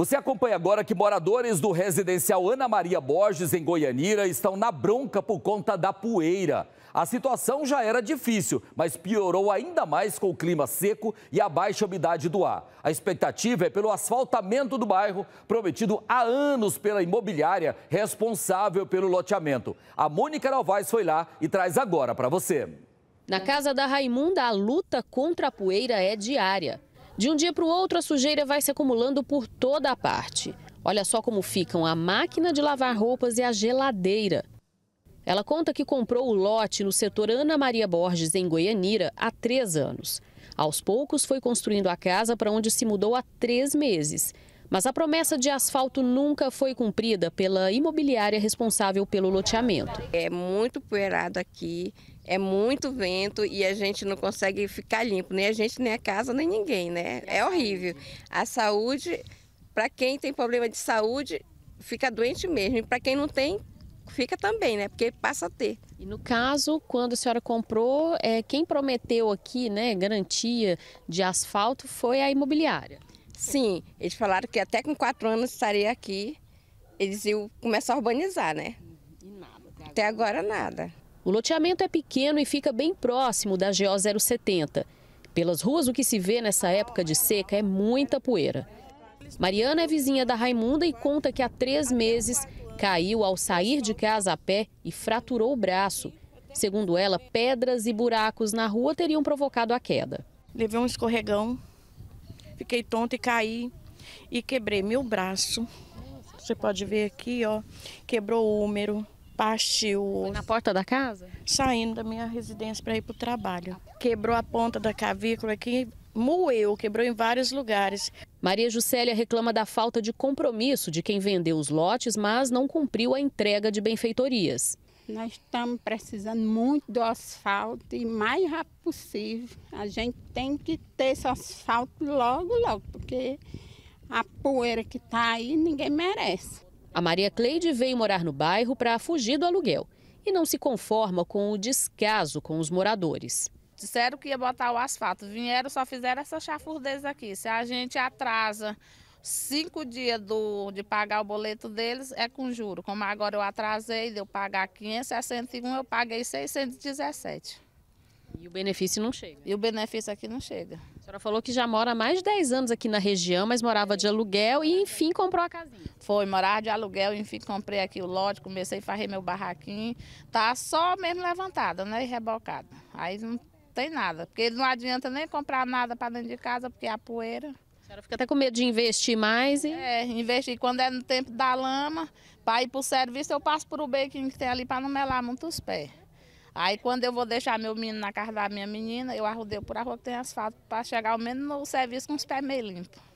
Você acompanha agora que moradores do residencial Ana Maria Borges, em Goianira, estão na bronca por conta da poeira. A situação já era difícil, mas piorou ainda mais com o clima seco e a baixa umidade do ar. A expectativa é pelo asfaltamento do bairro, prometido há anos pela imobiliária responsável pelo loteamento. A Mônica Novaes foi lá e traz agora para você. Na casa da Raimunda, a luta contra a poeira é diária. De um dia para o outro, a sujeira vai se acumulando por toda a parte. Olha só como ficam a máquina de lavar roupas e a geladeira. Ela conta que comprou o lote no setor Ana Maria Borges, em Goianira, há três anos. Aos poucos, foi construindo a casa para onde se mudou há três meses. Mas a promessa de asfalto nunca foi cumprida pela imobiliária responsável pelo loteamento. É muito poeirado aqui, é muito vento e a gente não consegue ficar limpo, nem a gente, nem a casa, nem ninguém, né? É horrível. A saúde, para quem tem problema de saúde, fica doente mesmo. E para quem não tem, fica também, né? Porque passa a ter. E no caso, quando a senhora comprou, é, quem prometeu aqui, né, garantia de asfalto foi a imobiliária. Sim, eles falaram que até com quatro anos estaria aqui, eles iam começar a urbanizar, né? Nada, até agora nada. O loteamento é pequeno e fica bem próximo da GO 070. Pelas ruas o que se vê nessa época de seca é muita poeira. Mariana é vizinha da Raimunda e conta que há três meses caiu ao sair de casa a pé e fraturou o braço. Segundo ela, pedras e buracos na rua teriam provocado a queda. Levei um escorregão Fiquei tonta e caí e quebrei meu braço. Você pode ver aqui, ó, quebrou o úmero, partiu. Foi na porta da casa? Saindo da minha residência para ir para o trabalho. Quebrou a ponta da cavícula aqui, moeu, quebrou em vários lugares. Maria Juscelia reclama da falta de compromisso de quem vendeu os lotes, mas não cumpriu a entrega de benfeitorias. Nós estamos precisando muito do asfalto e mais rápido possível. A gente tem que ter esse asfalto logo, logo, porque a poeira que está aí ninguém merece. A Maria Cleide veio morar no bairro para fugir do aluguel e não se conforma com o descaso com os moradores. Disseram que ia botar o asfalto, vieram só fizeram essa chafurdez aqui. Se a gente atrasa cinco dias do, de pagar o boleto deles é com juro. Como agora eu atrasei, de eu pagar 561, eu paguei 617. E o benefício não chega. E o benefício aqui não chega. A senhora falou que já mora há mais de 10 anos aqui na região, mas morava de aluguel e enfim comprou a casinha. Foi, morava de aluguel, enfim comprei aqui o lote, comecei a fazer meu barraquinho. Tá só mesmo levantada, né? E rebocada. Aí não tem nada, porque não adianta nem comprar nada para dentro de casa, porque é a poeira senhora fica até com medo de investir mais. hein? É, investir quando é no tempo da lama, para ir para o serviço, eu passo por o bequinho que tem ali para não melar muito os pés. Aí quando eu vou deixar meu menino na casa da minha menina, eu arrudeio por a rua que tem asfalto para chegar ao menos no serviço com os pés meio limpos.